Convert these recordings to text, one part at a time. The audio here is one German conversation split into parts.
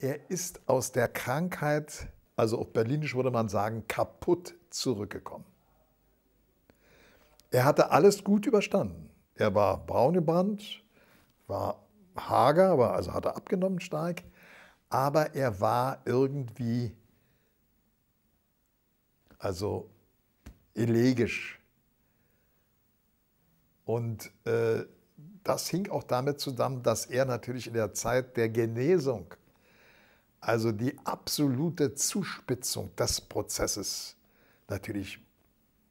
Er ist aus der Krankheit, also auf Berlinisch würde man sagen, kaputt zurückgekommen. Er hatte alles gut überstanden. Er war braun gebrannt, war hager, war, also hatte abgenommen stark, aber er war irgendwie, also elegisch. Und äh, das hing auch damit zusammen, dass er natürlich in der Zeit der Genesung also die absolute Zuspitzung des Prozesses natürlich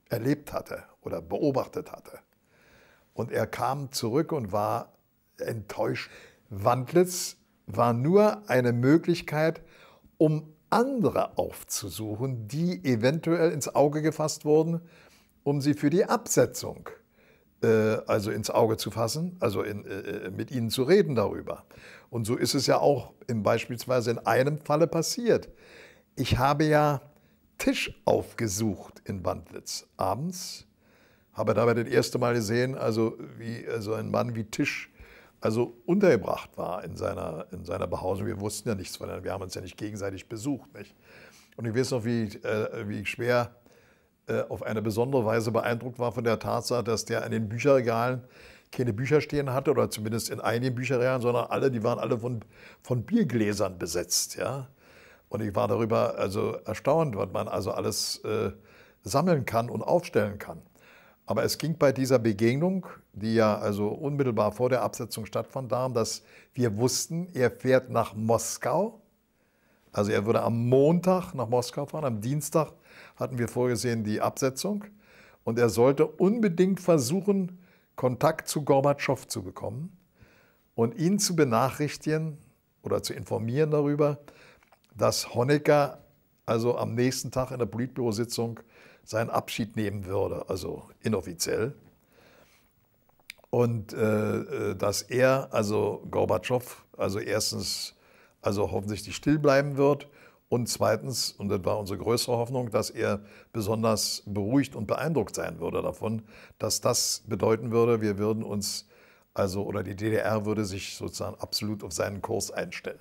erlebt hatte oder beobachtet hatte. Und er kam zurück und war enttäuscht. Wandlitz war nur eine Möglichkeit, um andere aufzusuchen, die eventuell ins Auge gefasst wurden, um sie für die Absetzung äh, also ins Auge zu fassen, also in, äh, äh, mit ihnen zu reden darüber. Und so ist es ja auch in beispielsweise in einem Falle passiert. Ich habe ja Tisch aufgesucht in Wandlitz abends, habe dabei das erste Mal gesehen, also wie so also ein Mann wie Tisch also untergebracht war in seiner, in seiner Behausung. Wir wussten ja nichts voneinander, wir haben uns ja nicht gegenseitig besucht. Nicht? Und ich weiß noch, wie, äh, wie schwer äh, auf eine besondere Weise beeindruckt war von der Tatsache, dass der an den Bücherregalen keine Bücher stehen hatte oder zumindest in einigen Bücherregalen, sondern alle, die waren alle von, von Biergläsern besetzt. Ja? Und ich war darüber also erstaunt, was man also alles äh, sammeln kann und aufstellen kann. Aber es ging bei dieser Begegnung, die ja also unmittelbar vor der Absetzung stattfand, darum, dass wir wussten, er fährt nach Moskau also er würde am Montag nach Moskau fahren, am Dienstag hatten wir vorgesehen die Absetzung und er sollte unbedingt versuchen, Kontakt zu Gorbatschow zu bekommen und ihn zu benachrichtigen oder zu informieren darüber, dass Honecker also am nächsten Tag in der Politbürositzung seinen Abschied nehmen würde, also inoffiziell. Und äh, äh dass er, also Gorbatschow, also erstens also offensichtlich still bleiben wird. Und zweitens, und das war unsere größere Hoffnung, dass er besonders beruhigt und beeindruckt sein würde davon, dass das bedeuten würde, wir würden uns, also oder die DDR würde sich sozusagen absolut auf seinen Kurs einstellen.